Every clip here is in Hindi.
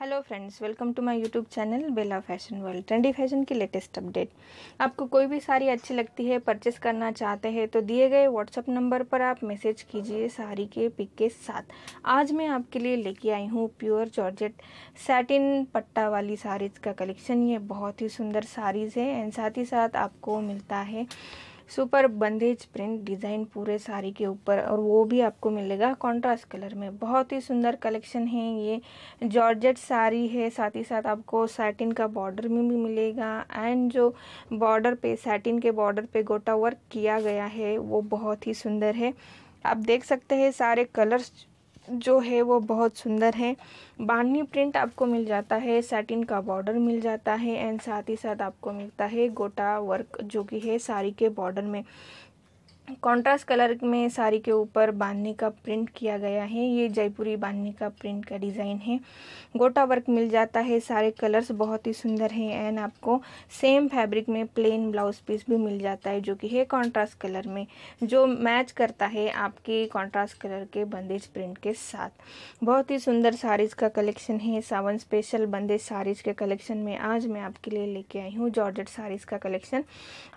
hello friends welcome to my YouTube channel Bela fashion world trendy fashion की लेटेस्ट अपडेट आपको कोई भी साड़ी अच्छी लगती है परचेस करना चाहते हैं तो दिए गए व्हाट्सअप नंबर पर आप मैसेज कीजिए साड़ी के पिक के साथ आज मैं आपके लिए लेके आई हूँ प्योर जॉर्जेट सैटिन पट्टा वाली साड़ीज़ का कलेक्शन ये बहुत ही सुंदर साड़ीज़ है एंड साथ ही साथ आपको मिलता है सुपर बंदेज प्रिंट डिज़ाइन पूरे साड़ी के ऊपर और वो भी आपको मिलेगा कॉन्ट्रास्ट कलर में बहुत ही सुंदर कलेक्शन है ये जॉर्जेट साड़ी है साथ ही साथ आपको सैटिन का बॉर्डर में भी मिलेगा एंड जो बॉर्डर पे सैटिन के बॉर्डर पे गोटा वर्क किया गया है वो बहुत ही सुंदर है आप देख सकते हैं सारे कलर्स जो है वो बहुत सुंदर है बांधनी प्रिंट आपको मिल जाता है सैटिन का बॉर्डर मिल जाता है एंड साथ ही साथ आपको मिलता है गोटा वर्क जो कि है साड़ी के बॉर्डर में कंट्रास्ट कलर में साड़ी के ऊपर बांधने का प्रिंट किया गया है ये जयपुरी बांधने का प्रिंट का डिज़ाइन है गोटा वर्क मिल जाता है सारे कलर्स बहुत ही सुंदर हैं एंड आपको सेम फैब्रिक में प्लेन ब्लाउज पीस भी मिल जाता है जो कि है कंट्रास्ट कलर में जो मैच करता है आपके कंट्रास्ट कलर के बंदेज प्रिंट के साथ बहुत ही सुंदर साड़ीज़ का कलेक्शन है सावन स्पेशल बंदेज साड़ीज़ के कलेक्शन में आज मैं आपके लिए लेके आई हूँ जॉर्जेट साड़ीज़ का कलेक्शन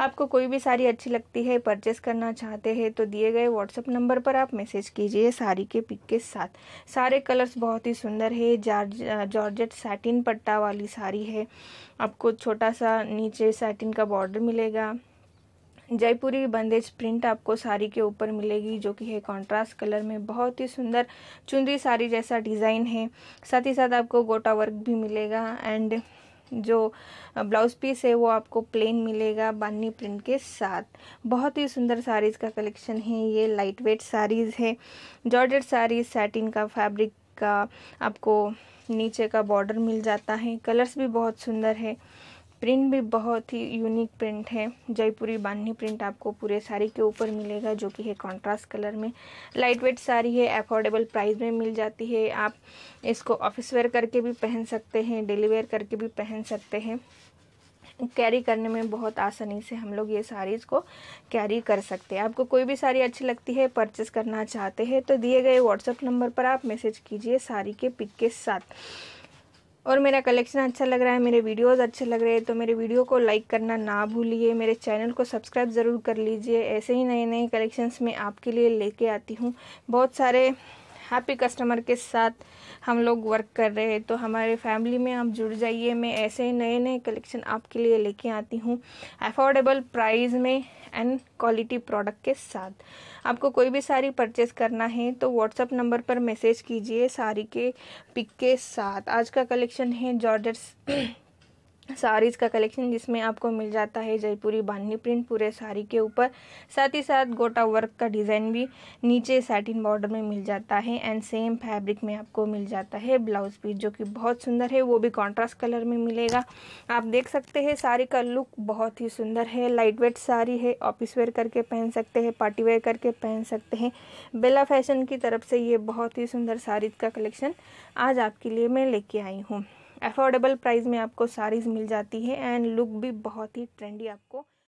आपको कोई भी साड़ी अच्छी लगती है परचेस करना चाहते हैं तो दिए गए व्हाट्सअप नंबर पर आप मैसेज कीजिए साड़ी के पिक के साथ सारे कलर्स बहुत ही सुंदर है जॉर्जेट सैटिन पट्टा वाली साड़ी है आपको छोटा सा नीचे सैटिन का बॉर्डर मिलेगा जयपुरी बंदेज प्रिंट आपको साड़ी के ऊपर मिलेगी जो कि है कंट्रास्ट कलर में बहुत ही सुंदर चुंदी साड़ी जैसा डिज़ाइन है साथ ही साथ आपको गोटा वर्क भी मिलेगा एंड जो ब्लाउज पीस है वो आपको प्लेन मिलेगा बानी प्रिंट के साथ बहुत ही सुंदर साड़ीज़ का कलेक्शन है ये लाइट वेट साड़ीज़ है जॉर्जेट साड़ीज सैटिन का फैब्रिक का आपको नीचे का बॉर्डर मिल जाता है कलर्स भी बहुत सुंदर है प्रिंट भी बहुत ही यूनिक प्रिंट है जयपुरी बांधनी प्रिंट आपको पूरे साड़ी के ऊपर मिलेगा जो कि है कंट्रास्ट कलर में लाइट वेट साड़ी है अफोर्डेबल प्राइस में मिल जाती है आप इसको ऑफिस वेयर करके भी पहन सकते हैं डेली वेयर करके भी पहन सकते हैं कैरी करने में बहुत आसानी से हम लोग ये साड़ीज़ को कैरी कर सकते हैं आपको कोई भी साड़ी अच्छी लगती है परचेस करना चाहते हैं तो दिए गए व्हाट्सएप नंबर पर आप मैसेज कीजिए साड़ी के पिक के साथ और मेरा कलेक्शन अच्छा लग रहा है मेरे वीडियोस अच्छे लग रहे हैं तो मेरे वीडियो को लाइक करना ना भूलिए मेरे चैनल को सब्सक्राइब ज़रूर कर लीजिए ऐसे ही नए नए कलेक्शंस में आपके लिए लेके आती हूँ बहुत सारे हैप्पी कस्टमर के साथ हम लोग वर्क कर रहे हैं तो हमारे फैमिली में आप जुड़ जाइए मैं ऐसे ही नए नए कलेक्शन आपके लिए लेके आती हूँ अफोर्डेबल प्राइस में एंड क्वालिटी प्रोडक्ट के साथ आपको कोई भी साड़ी परचेज़ करना है तो व्हाट्सअप नंबर पर मैसेज कीजिए साड़ी के पिक के साथ आज का कलेक्शन है जॉर्जर्स साड़ीज़ का कलेक्शन जिसमें आपको मिल जाता है जयपुरी बांधनी प्रिंट पूरे साड़ी के ऊपर साथ ही साथ गोटा वर्क का डिज़ाइन भी नीचे सैटिन बॉर्डर में मिल जाता है एंड सेम फैब्रिक में आपको मिल जाता है ब्लाउज पीस जो कि बहुत सुंदर है वो भी कॉन्ट्रास्ट कलर में मिलेगा आप देख सकते हैं साड़ी का लुक बहुत ही सुंदर है लाइट वेट साड़ी है ऑफिस वेयर करके पहन सकते हैं पार्टी वेयर करके पहन सकते हैं बेला फैशन की तरफ से ये बहुत ही सुंदर साड़ीज़ का कलेक्शन आज आपके लिए मैं लेके आई हूँ अफोर्डेबल प्राइस में आपको सारीज मिल जाती है एंड लुक भी बहुत ही ट्रेंडी आपको